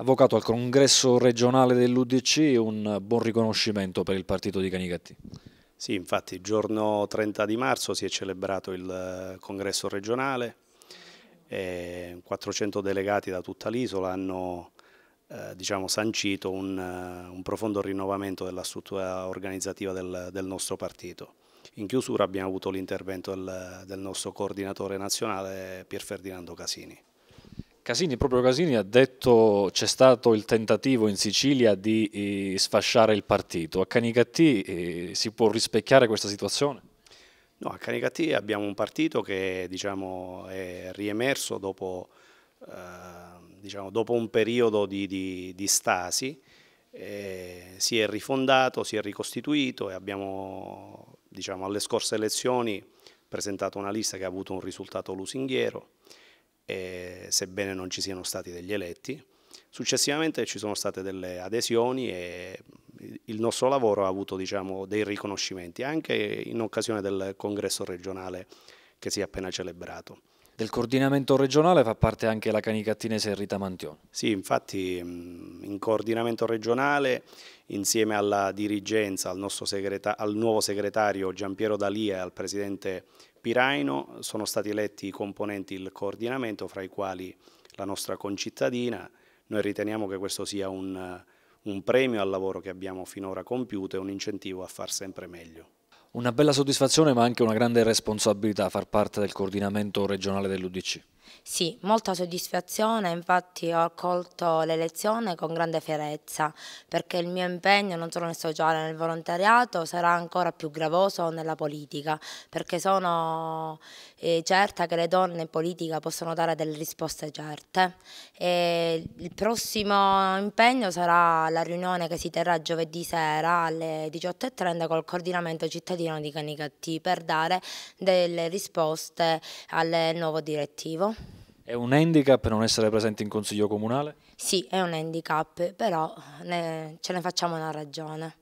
Avvocato al congresso regionale dell'UDC, un buon riconoscimento per il partito di Canigatti. Sì, infatti il giorno 30 di marzo si è celebrato il eh, congresso regionale, 400 delegati da tutta l'isola hanno eh, diciamo, sancito un, eh, un, profondo rinnovamento della struttura organizzativa del, del, nostro partito. In chiusura abbiamo avuto l'intervento del, del nostro coordinatore nazionale Pier Ferdinando Casini. Casini, proprio Casini ha detto c'è stato il tentativo in Sicilia di eh, sfasciare il partito. A Canicattì eh, si può rispecchiare questa situazione? No, a Canicattì abbiamo un partito che diciamo, è riemerso dopo, eh, diciamo, dopo, un periodo di, di, di stasi, eh, si è rifondato, si è ricostituito e abbiamo diciamo, alle scorse elezioni presentato una lista che ha avuto un risultato lusinghiero eh, sebbene non ci siano stati degli eletti. Successivamente ci sono state delle adesioni e il nostro lavoro ha avuto diciamo, dei riconoscimenti anche in occasione del congresso regionale che si è appena celebrato. Del coordinamento regionale fa parte anche la canicattinese Rita Mantion. Sì, infatti mm, in coordinamento regionale insieme alla dirigenza, al, segreta al nuovo segretario Giampiero D'Alia e al presidente Piraino sono stati eletti i componenti del coordinamento fra i quali la nostra concittadina. Noi riteniamo che questo sia un, un premio al lavoro che abbiamo finora compiuto e un incentivo a far sempre meglio. Una bella soddisfazione ma anche una grande responsabilità far parte del coordinamento regionale dell'UDC. Sì, molta soddisfazione, infatti ho accolto l'elezione con grande fierezza perché il mio impegno non solo nel sociale, nel volontariato sarà ancora più gravoso nella politica perché sono eh, certa che le donne in politica possono dare delle risposte certe. E il prossimo impegno sarà la riunione che si terrà giovedì sera alle 18.30 col coordinamento cittadino di Canicattì per dare delle risposte al nuovo direttivo. È un handicap non essere presente in consiglio comunale? Sì, è un handicap, però ne, ce ne facciamo una ragione.